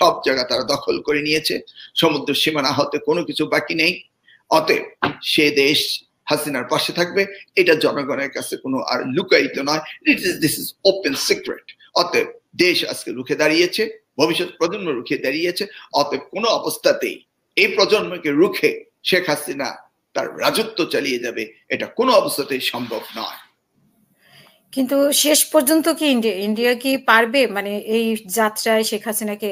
সব জায়গা তারা দখল করে নিয়েছে সমুদ্র সীমানা হতে কোনো কিছু বাকি নেই অতএব সে দেশ হাসিনার পাশে থাকবে এটা জনগণের কাছে কোনো আর লুকায়িত নয় it is this is open secret অতএব দেশ আজকে রুখে দাঁড়িয়েছে ভবিষ্যৎ প্রজন্ম রুখে দাঁড়িয়েছে অতএব কোনো অবস্থাতেই এই প্রজন্মকে রুখে শেখ হাসিনা তার রাজত্ব চালিয়ে যাবে এটা কোনো অবস্থাতেই সম্ভব নয় কিন্তু শেষ পর্যন্ত কি ইন্ডিয়া ইন্ডিয়া কি পারবে মানে এই যাত্রায় শেখ হাসিনাকে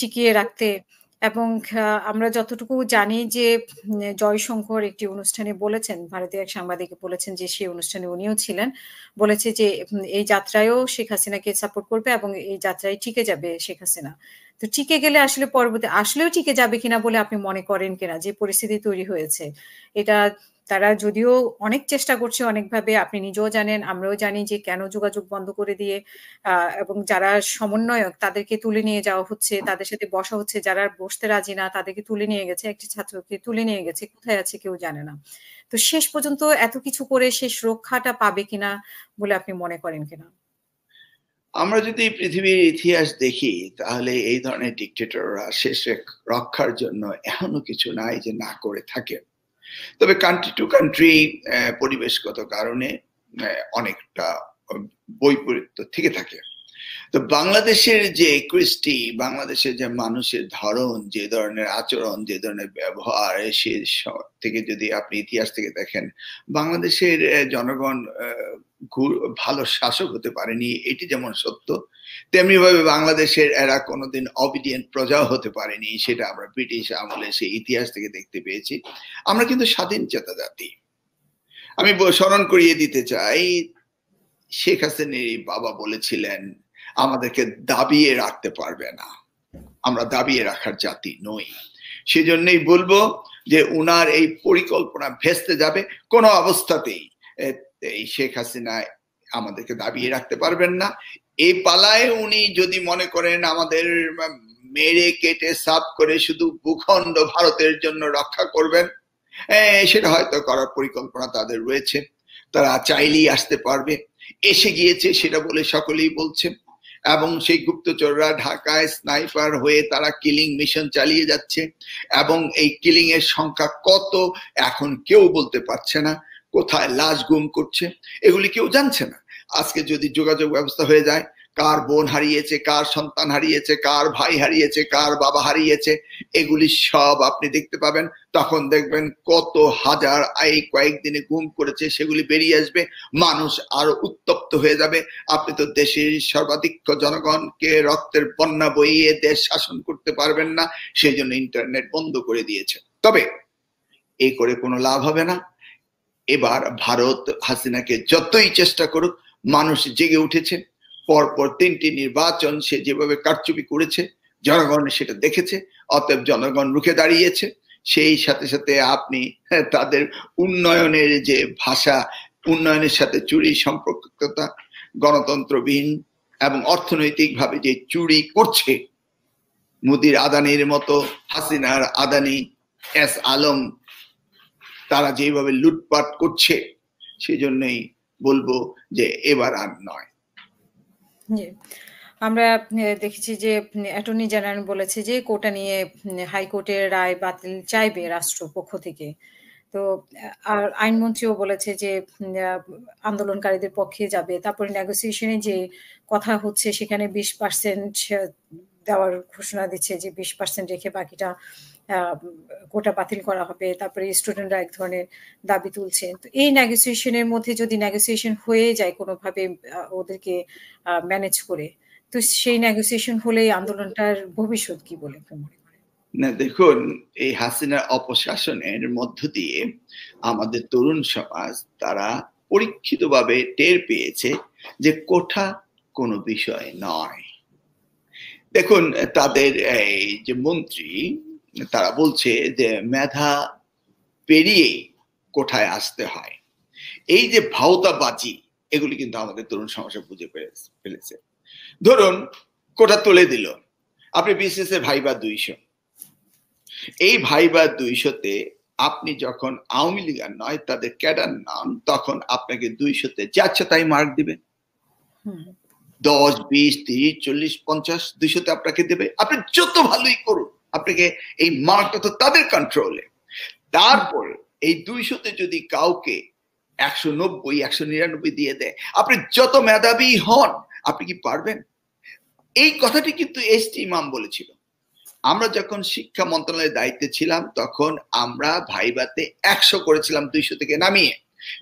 টিকিয়ে রাখতে এবং আমরা যতটুকু জানি যে জয়শঙ্কর একটি অনুষ্ঠানে বলেছেন ভারতীয় এক সাংবাদিককে বলেছেন যে সেই অনুষ্ঠানে উনিও ছিলেন বলেছে যে এই যাত্রায়ও শেখ হাসিনাকে সাপোর্ট করবে এবং এই যাত্রায় টিকে যাবে শেখ হাসিনা তো টিকে গেলে আসলে পরবর্তী আসলেও টিকে যাবে কিনা বলে আপনি মনে করেন কিনা যে পরিস্থিতি তৈরি হয়েছে এটা তারা যদিও অনেক চেষ্টা করছে অনেকভাবে আপনি নিজেও জানেন আমরাও জানি যে কেন যোগাযোগ বন্ধ করে দিয়ে এবং যারা সমন্বয়ক তাদেরকে তুলে নিয়ে যাওয়া হচ্ছে তাদের সাথে বসা হচ্ছে যারা বসতে রাজি না তাদেরকে তুলে নিয়ে গেছে একটি ছাত্রকে তুলে নিয়ে গেছে কোথায় আছে কেউ জানে না তো শেষ পর্যন্ত এত কিছু করে শেষ রক্ষাটা পাবে কিনা বলে আপনি মনে করেন কিনা আমরা যদি পৃথিবীর ইতিহাস দেখি তাহলে এই ধরনের ডিকটেটররা শেষ রক্ষার জন্য এখনো কিছু নাই যে না করে থাকেন তবে কান্ট্রি টু কান্ট্রি পরিবেশগত কারণে অনেকটা বৈপরীত্য থেকে থাকে তো বাংলাদেশের যে একুশটি বাংলাদেশের যে মানুষের ধরন যে ধরনের আচরণ যে ধরনের ব্যবহার সে থেকে যদি আপনি ইতিহাস থেকে দেখেন বাংলাদেশের জনগণ ভালো শাসক হতে পারেনি এটি যেমন সত্য তেমনিভাবে বাংলাদেশের এরা কোনোদিন অবিডিয়েন্ট প্রজাও হতে পারেনি সেটা আমরা ব্রিটিশ আমলে সেই ইতিহাস থেকে দেখতে পেয়েছি আমরা কিন্তু স্বাধীন চেতা জাতি আমি স্মরণ করিয়ে দিতে চাই শেখ হাসিনের বাবা বলেছিলেন আমাদেরকে দাবিয়ে রাখতে পারবে না আমরা দাবিয়ে রাখার জাতি নই সেজন্যই বলবো যে উনার এই পরিকল্পনা ভেস্তে যাবে কোনো অবস্থাতেই এই শেখ হাসিনা আমাদেরকে দাবিয়ে রাখতে পারবেন না এই পালায় উনি যদি মনে করেন আমাদের মেরে কেটে সাফ করে শুধু ভূখণ্ড ভারতের জন্য রক্ষা করবেন সেটা হয়তো করার পরিকল্পনা তাদের রয়েছে তারা চাইলেই আসতে পারবে এসে গিয়েছে সেটা বলে সকলেই বলছে এবং সেই গুপ্তচররা ঢাকায় স্নাইপার হয়ে তারা কিলিং মিশন চালিয়ে যাচ্ছে এবং এই কিলিং এর সংখ্যা কত এখন কেউ বলতে পারছে না কোথায় লাশ গুম করছে এগুলি কেউ জানছে না আজকে যদি যোগাযোগ ব্যবস্থা হয়ে যায় কার বোন হারিয়েছে কার সন্তান হারিয়েছে কার ভাই হারিয়েছে কার বাবা হারিয়েছে এগুলি সব আপনি দেখতে পাবেন তখন দেখবেন কত হাজার এই কয়েকদিনে গুম করেছে সেগুলি বেরিয়ে আসবে মানুষ আরো উত্তপ্ত হয়ে যাবে আপনি তো দেশের সর্বাধিক জনগণকে রক্তের বন্যা বইয়ে দেশ শাসন করতে পারবেন না সেই জন্য ইন্টারনেট বন্ধ করে দিয়েছে তবে এই করে কোনো লাভ হবে না এবার ভারত হাসিনাকে যতই চেষ্টা করুক মানুষ জেগে উঠেছে পরপর তিনটি নির্বাচন সে যেভাবে কারচুপি করেছে জনগণ সেটা দেখেছে অতএব জনগণ রুখে দাঁড়িয়েছে সেই সাথে সাথে আপনি হ্যাঁ, তাদের উন্নয়নের যে ভাষা উন্নয়নের সাথে চুরি সম্পর্কতা গণতন্ত্রবিহীন এবং অর্থনৈতিকভাবে যে চুরি করছে মোদির আদানির মতো হাসিনার আদানি এস আলম তারা যেভাবে লুটপাট করছে সেজন্যই বলবো যে এবার আর নয় আমরা দেখেছি যে অ্যাটর্নি জেনারেল বলেছে যে কোটা নিয়ে হাইকোর্টের রায় বাতিল চাইবে রাষ্ট্রপক্ষ থেকে তো আর আইনমন্ত্রীও বলেছে যে আন্দোলনকারীদের পক্ষে যাবে তারপরে নেগোসিয়েশনে যে কথা হচ্ছে সেখানে বিশ পার্সেন্ট দেওয়ার ঘোষণা দিচ্ছে যে বিশ পার্সেন্ট রেখে বাকিটা কোটা বাতিল করা হবে তারপরে স্টুডেন্টরা এক ধরনের দাবি তুলছে তো এই নেগোসিয়েশনের মধ্যে যদি নেগোসিয়েশন হয়ে যায় কোনোভাবে ওদেরকে ম্যানেজ করে তো সেই নেগোসিয়েশন হলে আন্দোলনটার ভবিষ্যৎ কি বলে না দেখুন এই হাসিনার অপশাসনের মধ্য দিয়ে আমাদের তরুণ সমাজ তারা পরীক্ষিতভাবে টের পেয়েছে যে কোঠা কোনো বিষয় নয় দেখুন তাদের এই যে মন্ত্রী তারা বলছে যে মেধা পেরিয়ে কোঠায় আসতে হয় এই যে ভাওতাবাজি এগুলি কিন্তু আমাদের তরুণ সমস্যা বুঝে ফেলেছে ধরুন কোটা তুলে দিল আপনি বিশেষ ভাইবা দুইশো এই ভাইবা দুইশোতে আপনি যখন আওয়ামী লীগ আর নয় তাদের ক্যাডার নাম তখন আপনাকে দুইশোতে যাচ্ছে তাই মার্ক দিবেন দশ বিশ তিরিশ চল্লিশ পঞ্চাশ দুইশোতে আপনাকে দেবে আপনি যত ভালোই করুন আপনাকে এই মার্কটা তো তাদের কন্ট্রোলে তারপরে এই দুইশোতে যদি কাউকে একশো নব্বই একশো নিরানব্বই দিয়ে দেয় আপনি যত মেধাবী হন আপনি কি পারবেন এই কথাটি কিন্তু এস টি ইমাম বলেছিল আমরা যখন শিক্ষা মন্ত্রণালয়ের দায়িত্বে ছিলাম তখন আমরা ভাইবাতে একশো করেছিলাম দুইশো থেকে নামিয়ে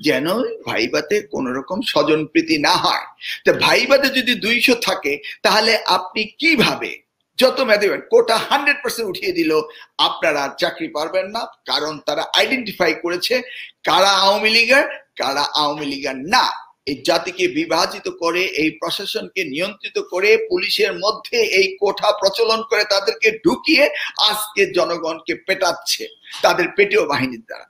যেন ভাইবাতে কোন রকম স্বজন প্রীতি না হয় তা ভাইবাতে যদি দুইশো থাকে তাহলে আপনি কিভাবে যত ম্যাথমেটিক কোটা হান্ড্রেড পার্সেন্ট উঠিয়ে দিল আপনারা চাকরি পারবেন না কারণ তারা আইডেন্টিফাই করেছে কারা আওয়ামী লীগের কারা আওয়ামী লীগের না এই জাতিকে বিভাজিত করে এই প্রশাসনকে নিয়ন্ত্রিত করে পুলিশের মধ্যে এই কোঠা প্রচলন করে তাদেরকে ঢুকিয়ে আজকে জনগণকে পেটাচ্ছে তাদের পেটেও বাহিনীর দ্বারা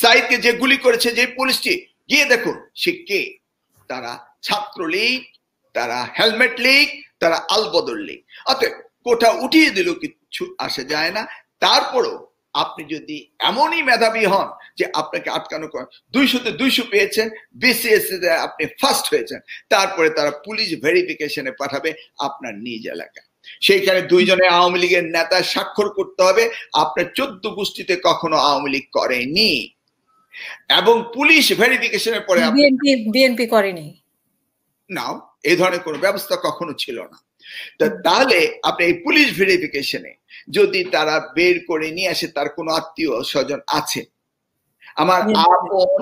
সাইদকে যে গুলি করেছে যে পুলিশটি গিয়ে দেখো সে কে তারা ছাত্রলীগ তারা হেলমেট লীগ তারা আলবদর লীগ অতএব কোটা উঠিয়ে দিল কিছু আসে যায় না তারপরও আপনি যদি এমনই মেধাবী হন যে আপনাকে আটকানো করেন দুইশোতে দুইশো পেয়েছেন বিসিএস আপনি ফার্স্ট হয়েছেন তারপরে তারা পুলিশ ভেরিফিকেশনে পাঠাবে আপনার নিজ এলাকায় সেইখানে দুইজনে আওয়ামী লীগের নেতা স্বাক্ষর করতে হবে আপনার চোদ্দ গোষ্ঠীতে কখনো আওয়ামী লীগ করেনি এবং পুলিশ ভেরিফিকেশনের পরে বিএনপি করেনি না এই ধরনের কোনো ব্যবস্থা কখনো ছিল না তাহলে আপনি এই পুলিশ ভেরিফিকেশনে যদি তারা বের করে নিয়ে আসে তার কোনো আত্মীয় স্বজন আছে আমার আপন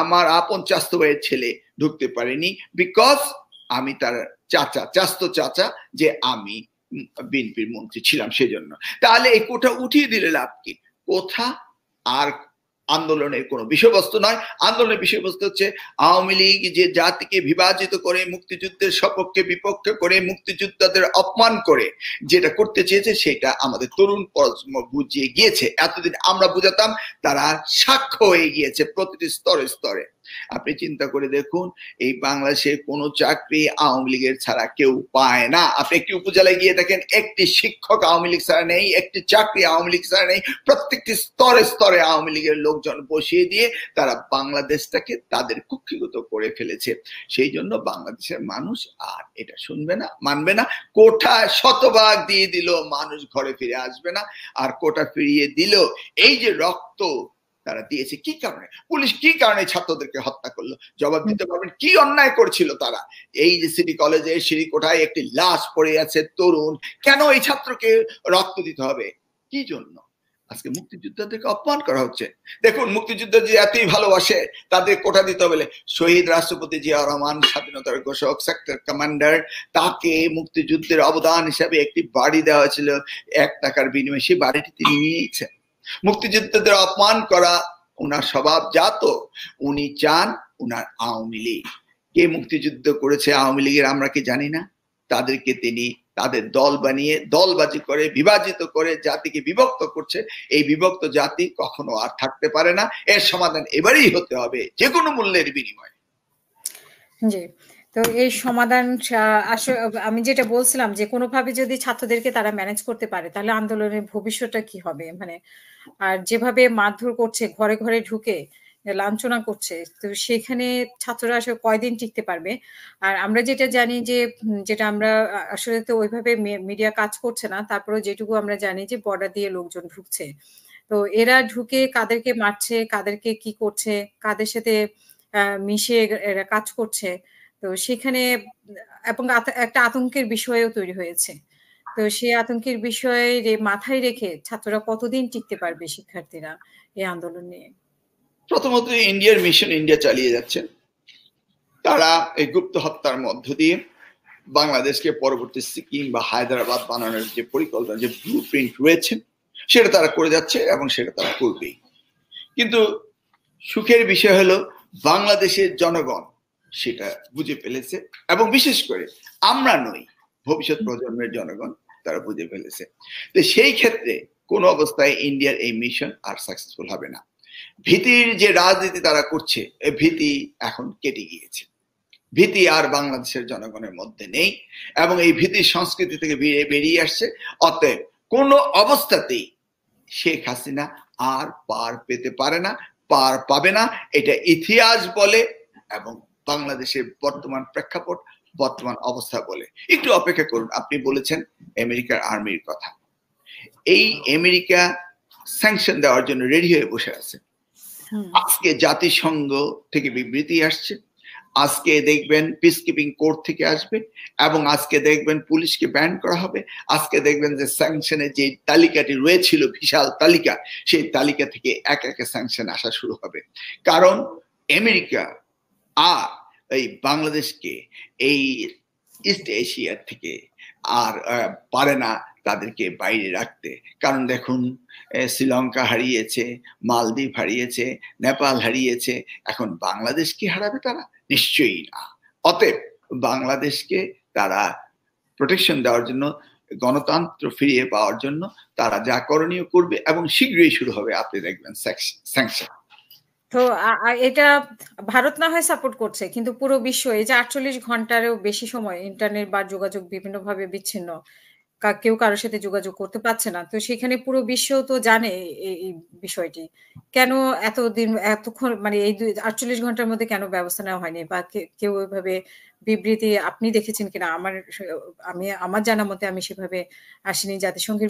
আমার আপন চাস্ত ভাইয়ের ছেলে ঢুকতে পারেনি বিকজ আমি তার চাচা চাস্ত চাচা যে আমি বিএনপির মন্ত্রী ছিলাম সেজন্য তাহলে এই কোটা উঠিয়ে দিলে লাভ কি কোথা আর আন্দোলনের কোনো বিষয়বস্তু নয় আন্দোলনের বিষয়বস্তু হচ্ছে আওয়ামী লীগ যে জাতিকে বিভাজিত করে মুক্তিযুদ্ধের সপক্ষে বিপক্ষে করে মুক্তিযোদ্ধাদের অপমান করে যেটা করতে চেয়েছে সেটা আমাদের তরুণ প্রজন্ম বুঝিয়ে গিয়েছে এতদিন আমরা বুঝাতাম তারা সাক্ষ্য হয়ে গিয়েছে প্রতিটি স্তরে স্তরে আপনি চিন্তা করে দেখুন এই বাংলাদেশে কোনো চাকরি আওয়ামী লীগের ছাড়া কেউ পায় না আপনি একটি উপজেলায় গিয়ে দেখেন একটি শিক্ষক আওয়ামী লীগ ছাড়া নেই একটি চাকরি আওয়ামী লীগ ছাড়া নেই প্রত্যেকটি স্তরে স্তরে আওয়ামী লীগের লোকজন বসিয়ে দিয়ে তারা বাংলাদেশটাকে তাদের কুক্ষিগত করে ফেলেছে সেই জন্য বাংলাদেশের মানুষ আর এটা শুনবে না মানবে না কোঠা শতভাগ দিয়ে দিল মানুষ ঘরে ফিরে আসবে না আর কোটা ফিরিয়ে দিল এই যে রক্ত তারা দিয়েছে কি কারণে পুলিশ কি কারণে ছাত্রদেরকে হত্যা করলো জবাব দিতে পারবেন কি অন্যায় করছিল তারা এই যে সিটি কলেজে সিঁড়ি কোঠায় একটি লাশ পড়ে আছে তরুণ কেন এই ছাত্রকে রক্ত দিতে হবে কি জন্য আজকে মুক্তিযোদ্ধাদেরকে অপমান করা হচ্ছে দেখুন মুক্তিযুদ্ধ যে এতই ভালোবাসে তাদের কোটা দিতে হবে শহীদ রাষ্ট্রপতি জিয়া রহমান স্বাধীনতার ঘোষক সেক্টর কমান্ডার তাকে মুক্তিযুদ্ধের অবদান হিসাবে একটি বাড়ি দেওয়া হয়েছিল এক টাকার বিনিময়ে সেই বাড়িটি তিনি নিয়েছেন মুক্তিযুদ্ধদের অপমান করা ওনার জাত উনি চান ওনার আওয়ামী লীগ কে মুক্তিযুদ্ধ করেছে আওয়ামী লীগের আমরা কি জানি না তাদেরকে তিনি তাদের দল বানিয়ে দলবাজি করে বিভাজিত করে জাতিকে বিভক্ত করছে এই বিভক্ত জাতি কখনো আর থাকতে পারে না এর সমাধান এবারেই হতে হবে যে কোনো মূল্যের বিনিময়ে জি তো এই সমাধান আমি যেটা বলছিলাম যে কোনোভাবে যদি ছাত্রদেরকে তারা ম্যানেজ করতে পারে তাহলে আন্দোলনের ভবিষ্যৎটা কি হবে মানে আর যেভাবে মারধর করছে ঘরে ঘরে ঢুকে লাঞ্ছনা করছে তো সেখানে ছাত্ররা আসলে কয়দিন টিকতে পারবে আর আমরা যেটা জানি যে যেটা আমরা আসলে তো ওইভাবে মিডিয়া কাজ করছে না তারপরে যেটুকু আমরা জানি যে বর্ডার দিয়ে লোকজন ঢুকছে তো এরা ঢুকে কাদেরকে মারছে কাদেরকে কি করছে কাদের সাথে মিশে কাজ করছে তো সেখানে এবং একটা আতঙ্কের বিষয়ও তৈরি হয়েছে তো সেই আতঙ্কের বিষয়ে মাথায় রেখে ছাত্ররা কতদিন টিকতে পারবে শিক্ষার্থীরা এই আন্দোলন নিয়ে প্রথমত ইন্ডিয়ার মিশন ইন্ডিয়া চালিয়ে যাচ্ছেন তারা এই গুপ্ত হত্যার মধ্য দিয়ে বাংলাদেশকে পরবর্তী সিকিম বা হায়দ্রাবাদ বানানোর যে পরিকল্পনা যে ব্লু প্রিন্ট রয়েছে সেটা তারা করে যাচ্ছে এবং সেটা তারা করবেই কিন্তু সুখের বিষয় হলো বাংলাদেশের জনগণ সেটা বুঝে ফেলেছে এবং বিশেষ করে আমরা নই ভবিষ্যৎ প্রজন্মের জনগণ তারা বুঝে ফেলেছে তো সেই ক্ষেত্রে কোন অবস্থায় ইন্ডিয়ার এই মিশন আর সাকসেসফুল হবে না ভীতির যে রাজনীতি তারা করছে এই ভীতি এখন কেটে গিয়েছে ভীতি আর বাংলাদেশের জনগণের মধ্যে নেই এবং এই ভীতির সংস্কৃতি থেকে বেরিয়ে আসছে অতএব কোন অবস্থাতেই শেখ হাসিনা আর পার পেতে পারে না পার পাবে না এটা ইতিহাস বলে এবং বাংলাদেশের বর্তমান প্রেক্ষাপট বর্তমান অবস্থা বলে একটু অপেক্ষা করুন আপনি বলেছেন আমেরিকার আর্মির কথা এই আমেরিকা স্যাংশন দেওয়ার জন্য রেডি হয়ে বসে আছে আজকে জাতিসংঘ থেকে বিবৃতি আসছে আজকে দেখবেন পিস কিপিং কোর্ট থেকে আসবে এবং আজকে দেখবেন পুলিশকে ব্যান করা হবে আজকে দেখবেন যে স্যাংশনের যে তালিকাটি রয়েছিল বিশাল তালিকা সেই তালিকা থেকে এক একে স্যাংশন আসা শুরু হবে কারণ আমেরিকা আর এই বাংলাদেশকে এই ইস্ট এশিয়া থেকে আর পারে না তাদেরকে বাইরে রাখতে কারণ দেখুন শ্রীলঙ্কা হারিয়েছে মালদ্বীপ হারিয়েছে নেপাল হারিয়েছে এখন বাংলাদেশ কি হারাবে তারা নিশ্চয়ই না অতএব বাংলাদেশকে তারা প্রোটেকশন দেওয়ার জন্য গণতন্ত্র ফিরিয়ে পাওয়ার জন্য তারা যা করণীয় করবে এবং শীঘ্রই শুরু হবে আপনি দেখবেন স্যাংশন তো এটা ভারত না হয় সাপোর্ট করছে কিন্তু পুরো বিশ্ব এই যে আটচল্লিশ ঘন্টারও বেশি সময় ইন্টারনেট বা যোগাযোগ ভাবে বিচ্ছিন্ন কেউ কারোর সাথে যোগাযোগ করতে পারছে না তো সেখানে পুরো বিশ্ব তো জানে এই বিষয়টি কেন এতদিন এতক্ষণ মানে এই আটচল্লিশ ঘন্টার মধ্যে কেন ব্যবস্থা নেওয়া হয়নি বা কেউ ওইভাবে বিবৃতি আপনি দেখেছেন কিনা আমার আমি আমার জানা মতে আমি সেভাবে আসিনি জাতিসংঘের